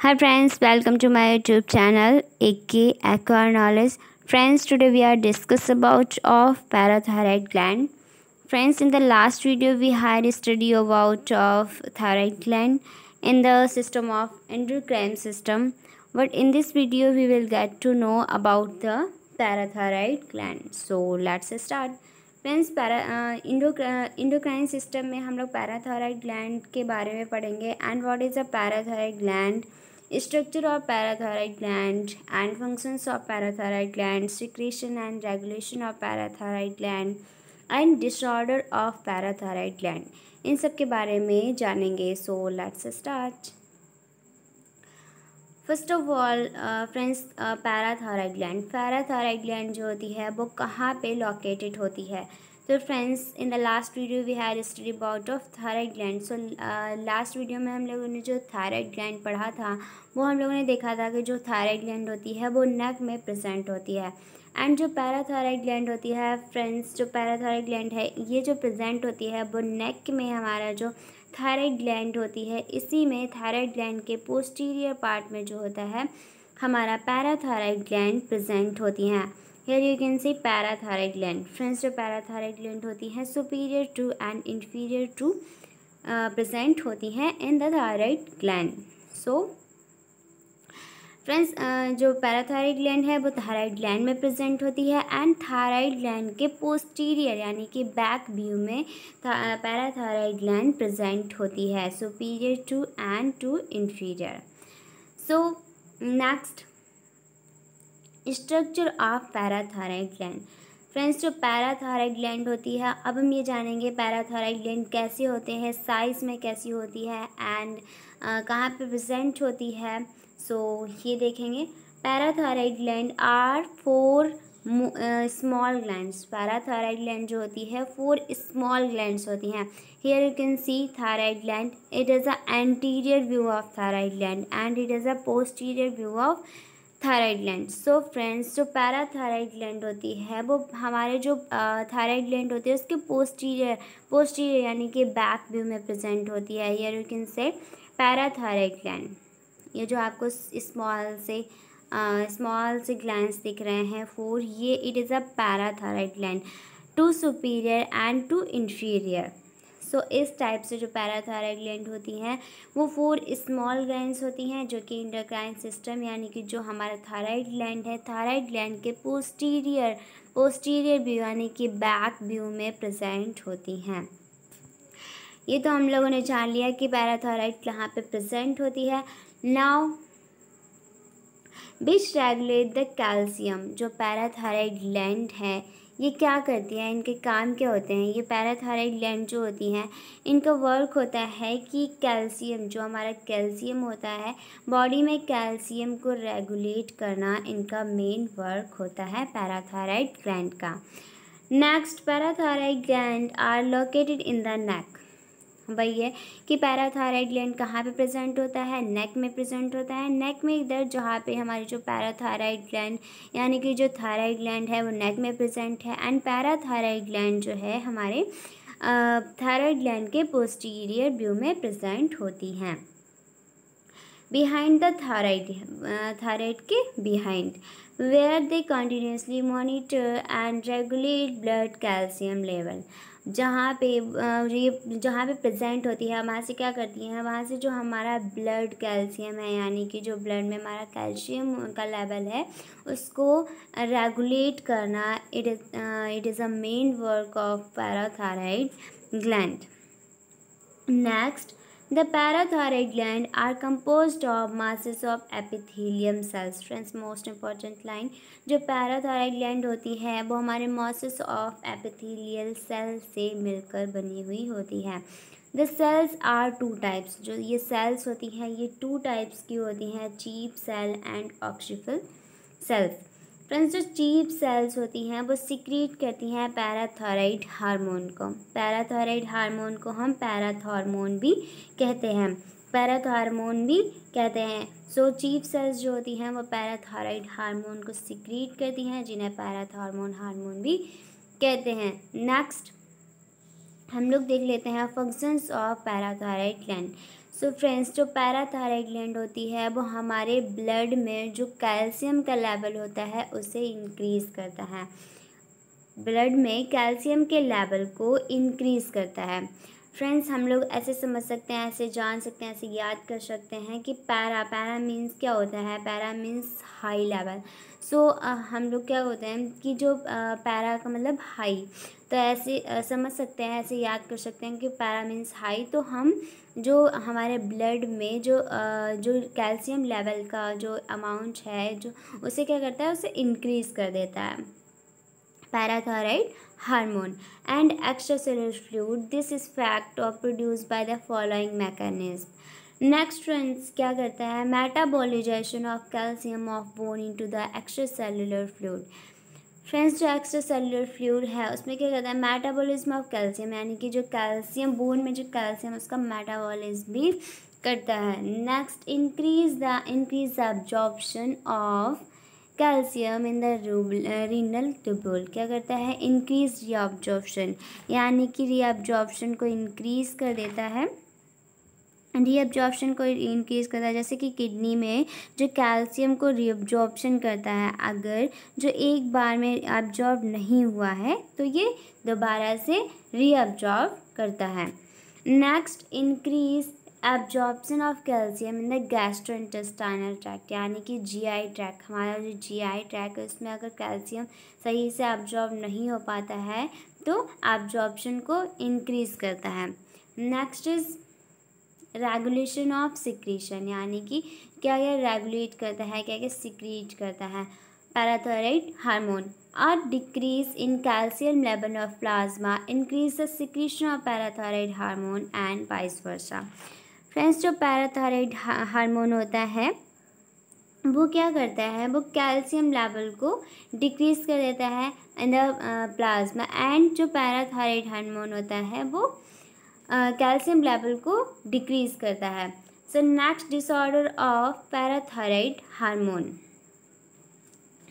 High friends welcome to my YouTube channel A K acquire knowledge friends today we are discuss about of parathyroid gland friends in the last video we hire study about of thyroid gland in the system of endocrine system but in this video we will get to know about the parathyroid gland so let's start friends para endocrine system में हम लोग पैराथायराइड ग्लैंड के बारे में पढ़ेंगे and what is a parathyroid gland structure of parathyroid gland and functions of parathyroid gland secretion and regulation of parathyroid gland and disorder of parathyroid gland इन सब के बारे में जानेंगे so let's start first of all friends parathyroid gland parathyroid gland जो होती है वो कहाँ पे लोकेटेड होती है तो friends in the last video we had study about of thyroid gland so last video में हम लोगों ने जो थायराइड ग्लैंड पढ़ा था वो हम लोगों ने देखा था कि जो थायराइड ग्लैंड होती है वो नेक में प्रेजेंट होती है एंड जो पैराथायराइड ग्लैंड होती है फ्रेंड्स जो पैराथायराइड ग्लैंड है ये जो प्रेजेंट होती है वो नेक में हमारा जो थायराइड ग्लैंड होती है इसी में थायराइड ग्लैंड के पोस्टीरियर पार्ट में जो होता है हमारा पैराथायराइड ग्लैंड प्रेजेंट होती हैं here you can see parathyroid gland friends जो पैराथायरॉइड लेंड होती है superior two and inferior two present होती है in the thyroid gland so friends जो पैराथायरॉइड लैंड है वो थायरॉइड ग्लैंड में प्रेजेंट होती है एंड थायरॉइड लैंड के पोस्टीरियर यानी कि बैक व्यू में पैराथायरॉइड लैंड प्रेजेंट होती है superior two and two inferior so next structure of parathyroid gland friends जो पैराथायराइड ग्लैंड होती है अब हम ये जानेंगे पैराथायराइड ग्लैंड कैसे होते हैं साइज़ में कैसी होती है एंड कहाँ पे प्रेजेंट होती है सो so, ये देखेंगे parathyroid gland are four small glands parathyroid gland जो होती है फोर स्मॉल ग्लैंड्स होती हैं here you can see thyroid gland it is a anterior view of thyroid gland and it is a posterior view of thyroid gland so friends जो parathyroid gland होती है वो हमारे जो थायराइड ग्लैंड होती है उसके पोस्टीरियर पोस्टीरियर यानी कि बैक व्यू में प्रेजेंट होती है here you can see parathyroid gland ये जो आपको स्मॉल से स्मॉल से ग्लैंड दिख रहे हैं फोर ये it is a parathyroid gland two superior and two inferior so इस टाइप से जो पैराथायरॉयड ग्लैंड होती हैं वो फोर स्मॉल ग्लैंड्स होती हैं जो कि इंडरक्राइन सिस्टम यानी कि जो हमारा थायराइड ग्लैंड है थायराइड ग्लैंड के पोस्टीरियर पोस्टीरियर व्यू यानी कि बैक व्यू में प्रेजेंट होती हैं ये तो हम लोगों ने जान लिया कि पैराथायराइड कहाँ पे प्रेजेंट होती है now which regulate the calcium जो पैराथायरॉयड ग्लैंड है ये क्या करती हैं इनके काम क्या होते हैं ये पैराथायराइड ग्लैंड जो होती हैं इनका वर्क होता है कि कैल्शियम जो हमारा कैल्शियम होता है बॉडी में कैल्शियम को रेगुलेट करना इनका मेन वर्क होता है पैराथायराइड ग्लैंड का next parathyroid gland are located in the neck वही है कि पैराथायराइड ग्लैंड कहाँ पे प्रेजेंट होता है नेक में प्रेजेंट होता है नेक में इधर जहाँ पे हमारी जो पैराथायराइड ग्लैंड यानी कि जो थायराइड ग्लैंड है वो नेक में प्रेजेंट है एंड पैराथायराइड ग्लैंड जो है हमारे थायराइड ग्लैंड के पोस्टीरियर व्यू में प्रेजेंट होती हैं बिहाइंड द थायराइड थायराइड के behind where they continuously monitor and regulate blood calcium level जहाँ पे ये जहाँ पे प्रेजेंट होती है वहाँ से क्या करती हैं वहाँ से जो हमारा ब्लड कैल्शियम है यानी कि जो ब्लड में हमारा कैल्शियम का लेवल है उसको रेगुलेट करना it is it is a main work of parathyroid gland next The parathyroid gland are composed of masses of epithelium cells. Friends most important line जो पैराथायराइड ग्लैंड होती है वो हमारे मॉसेस ऑफ एपिथीलियल सेल से मिलकर बनी हुई होती है the cells are two types जो ये सेल्स होती हैं ये टू टाइप्स की होती हैं cheap cell and oxyphil cells friends जो चीप सेल्स होती हैं वो सिक्रीट करती हैं पैराथॉराइड हार्मोन को पैराथॉराइड हार्मोन को हम पैराथॉर्मोन भी कहते हैं पैराथ भी कहते हैं सो चीप सेल्स जो होती हैं वो पैराथॉराइड हार्मोन को सिक्रीट करती हैं जिन्हें पैराथॉर्मोन हार्मोन भी कहते हैं नेक्स्ट हम लोग देख लेते हैं functions of parathyroid gland so friends जो पैराथायराइड ग्लैंड होती है वो हमारे ब्लड में जो कैल्शियम का लेवल होता है उसे इंक्रीज़ करता है ब्लड में कैल्शियम के लेवल को इंक्रीज़ करता है फ्रेंड्स हम लोग ऐसे समझ सकते हैं ऐसे जान सकते हैं ऐसे याद कर सकते हैं कि पैरा पैरा मीन्स क्या होता है para means high level so हम लोग क्या होते हैं कि जो पैरा का मतलब हाई तो ऐसे समझ सकते हैं ऐसे याद कर सकते हैं कि पैरा मीन्स हाई तो हम जो हमारे ब्लड में जो जो कैल्शियम लेवल का जो अमाउंट है जो उसे क्या करता है उसे इंक्रीज कर देता है parathyroid hormone and extracellular fluid. This is fact of produced by the following mechanism. Next friends क्या करता है metabolisation of calcium of bone into the extracellular fluid friends जो एक्स्ट्रा सेलुलर फ्लूड है उसमें क्या कहता है मेटाबॉलिज्म ऑफ कैल्शियम यानी कि जो कैल्शियम बोन में जो कैल्शियम उसका मेटाबॉलिज्म भी करता है next increase the increase the absorption of calcium in the renal tubule क्या करता है इंक्रीज रीऑब्जॉर्प्शन यानी कि रीऑब्जॉर्प्शन को इंक्रीज कर देता है रीअब्जॉर्प्शन को इंक्रीज करता है जैसे कि किडनी में जो कैल्शियम को रीअब्जॉर्प्शन करता है अगर जो एक बार में ऑब्जॉर्ब नहीं हुआ है तो ये दोबारा से रीअब्जॉर्ब करता है next increase absorption of calcium in the gastro intestinal tract यानी कि जीआई ट्रैक हमारा जो जीआई ट्रैक है उसमें अगर कैल्शियम सही से एब्जॉर्ब नहीं हो पाता है तो एब्जॉर्प्शन को इंक्रीज़ करता है next is regulation of secretion यानी कि क्या क्या रेगुलेट करता है क्या क्या सिक्रीट करता है पैराथोराइड हार्मोन और decrease in calcium level of plasma increase the secretion of parathyroid hormone and vice versa friends जो पैराथायरॉइड हार्मोन होता है वो क्या करता है वो कैल्शियम लेवल को डिक्रीज कर देता है इन द प्लाज्मा एंड जो पैराथायरॉइड हार्मोन होता है वो कैल्शियम लेवल को डिक्रीज करता है so next disorder of parathyroid hormone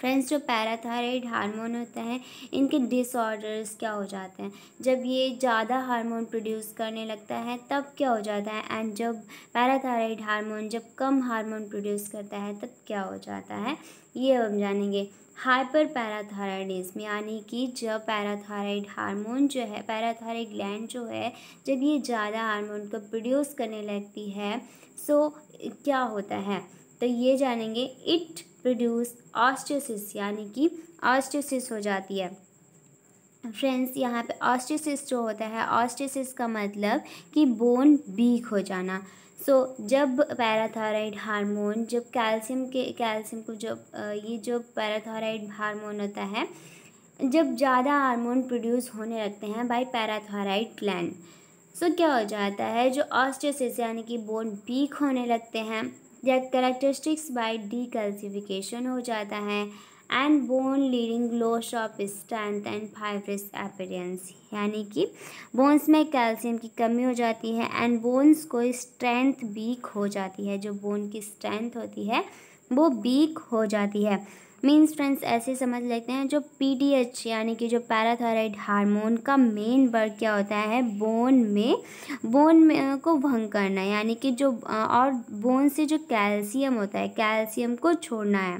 friends जो पैराथायराइड हार्मोन होते हैं इनके डिसऑर्डर्स क्या हो जाते हैं जब ये ज़्यादा हार्मोन प्रोड्यूस करने लगता है तब क्या हो जाता है एंड जब पैराथायराइड हार्मोन जब कम हार्मोन प्रोड्यूस करता है तब क्या हो जाता है ये हम जानेंगे हाइपर पैराथायराइडिज्म यानी कि जब पैराथायराइड हार्मोन जो है पैराथायराइड ग्लैंड जो है जब ये ज़्यादा हार्मोन को प्रोड्यूस करने लगती है सो so, क्या होता है तो ये जानेंगे इट प्रोड्यूस ऑस्टोसिस यानी कि ऑस्टोसिस हो जाती है फ्रेंड्स यहाँ पे ऑस्टोसिस जो होता है ऑस्टोसिस का मतलब कि बोन वीक हो जाना सो so, जब पैराथायराइड हार्मोन जब कैल्शियम के कैल्शियम को जब ये जो पैराथायराइड हार्मोन होता है जब ज़्यादा हार्मोन प्रोड्यूस होने लगते हैं बाय पैराथायराइड ग्लैंड सो क्या हो जाता है जो ऑस्टोसिस यानी कि बोन वीक होने लगते हैं their characteristics डी कल्सिफिकेशन हो जाता है एंड बोन लीडिंग ग्लो शॉप स्ट्रेंथ एंड फाइब्रस अपीरेंस यानी कि बोन्स में कैल्शियम की कमी हो जाती है एंड बोन्स को स्ट्रेंथ वीक हो जाती है जो बोन की स्ट्रेंथ होती है वो वीक हो जाती है मीन्स फ्रेंड्स ऐसे समझ लेते हैं जो एच यानी कि जो पैराथायराइड हार्मोन का मेन वर्क क्या होता है बोन में बोन में को भंग करना यानी कि जो और बोन से जो कैल्शियम होता है कैल्शियम को छोड़ना है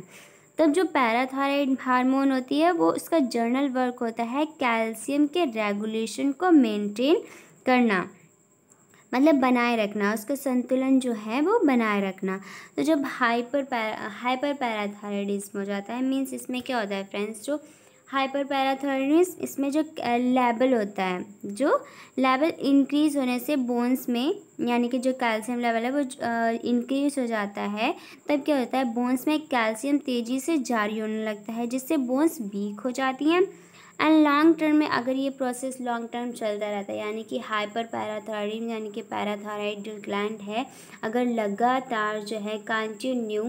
तब जो पैराथायराइड हार्मोन होती है वो उसका जर्नल वर्क होता है कैल्शियम के रेगुलेशन को मेनटेन करना मतलब बनाए रखना उसका संतुलन जो है वो बनाए रखना तो जब हाइपर पैरा हाइपर पैराथायरॉयडिज्म हो जाता है मीन्स इसमें क्या होता है फ्रेंड्स जो हाइपर पैराथायरॉयडिज्म इसमें जो लेवल होता है जो लेवल इंक्रीज होने से बोन्स में यानी कि जो कैल्शियम लेवल है वो इंक्रीज हो जाता है तब क्या होता है बोन्स में कैल्शियम तेज़ी से जारी होने लगता है जिससे बोन्स वीक हो जाती हैं एंड लॉन्ग टर्म में अगर ये प्रोसेस लॉन्ग टर्म चलता रहता है यानी कि हाइपर पैराथायरिन यानी कि पैराथॉराइड जो ग्लैंड है अगर लगातार जो है कंटिन्यू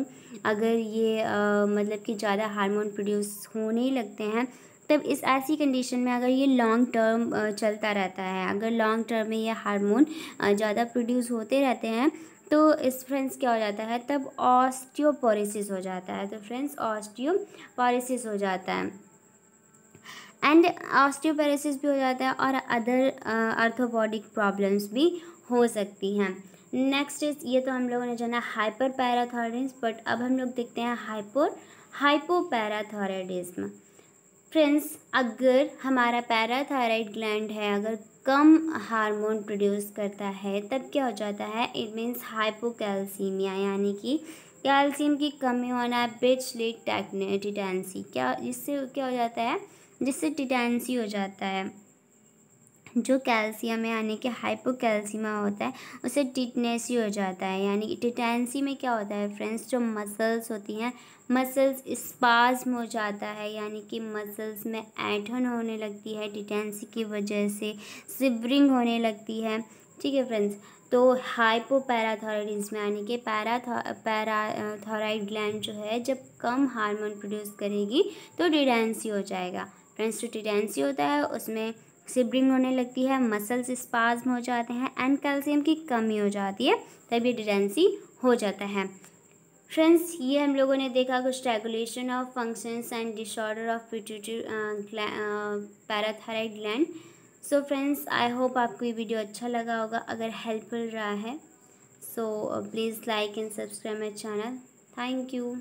अगर ये आ, मतलब कि ज़्यादा हार्मोन प्रोड्यूस होने लगते हैं तब इस ऐसी कंडीशन में अगर ये लॉन्ग टर्म चलता रहता है अगर लॉन्ग टर्म में ये हार्मोन ज़्यादा प्रोड्यूस होते रहते हैं तो इस फ्रेंड्स क्या हो जाता है तब ऑस्टियोपोरिस हो जाता है तो फ्रेंड्स ऑस्टियोपोरिस हो जाता है एंड ऑस्टियोपेरेसिस भी हो जाता है और अदर अर्थोबॉडिक प्रॉब्लम्स भी हो सकती हैं नेक्स्ट इज ये तो हम लोगों ने जाना हाइपर पैराथॉरिज बट अब हम लोग देखते हैं हाइपोर हाइपोपैराथॉरिडिज्म फ्रेंड्स अगर हमारा पैराथायराइड ग्लैंड है अगर कम हार्मोन प्रोड्यूस करता है तब क्या हो जाता है इट मीन्स हाइपोकैल्सीमिया यानी कि कैल्शियम की कमी होना बिच लिट टेक्नेटिटेंसी क्या इससे क्या हो जाता है जिससे टिटेंसी हो जाता है जो कैल्शियम है यानी कि हाइपोकैल्सीमा होता है उसे टिटनेसी हो जाता है यानी कि टिटेंसी में क्या होता है फ्रेंड्स जो मसल्स होती हैं मसल्स स्पाज्म हो जाता है यानी कि मसल्स में ऐठन होने लगती है टिटेंसी की वजह से सिवरिंग होने लगती है ठीक है फ्रेंड्स तो हाइपोपैराथॉराइडिज्म यानी कि पैरा पैराथॉराइड ग्लैंड जो है जब कम हार्मोन प्रोड्यूस करेगी तो डिडेंसी हो जाएगा फ्रेंड्स रेंसटूटेंसी होता है उसमें सिबरिंग होने लगती है मसल्स स्पाज्म हो जाते हैं एंड कैल्शियम की कमी हो जाती है तब ये डिटेंसी हो जाता है फ्रेंड्स ये हम लोगों ने देखा कुछ regulation of functions and disorder of pituitary parathyroid gland so friends I hope आपको ये वीडियो अच्छा लगा होगा अगर हेल्पफुल रहा है so please like and subscribe my channel thank you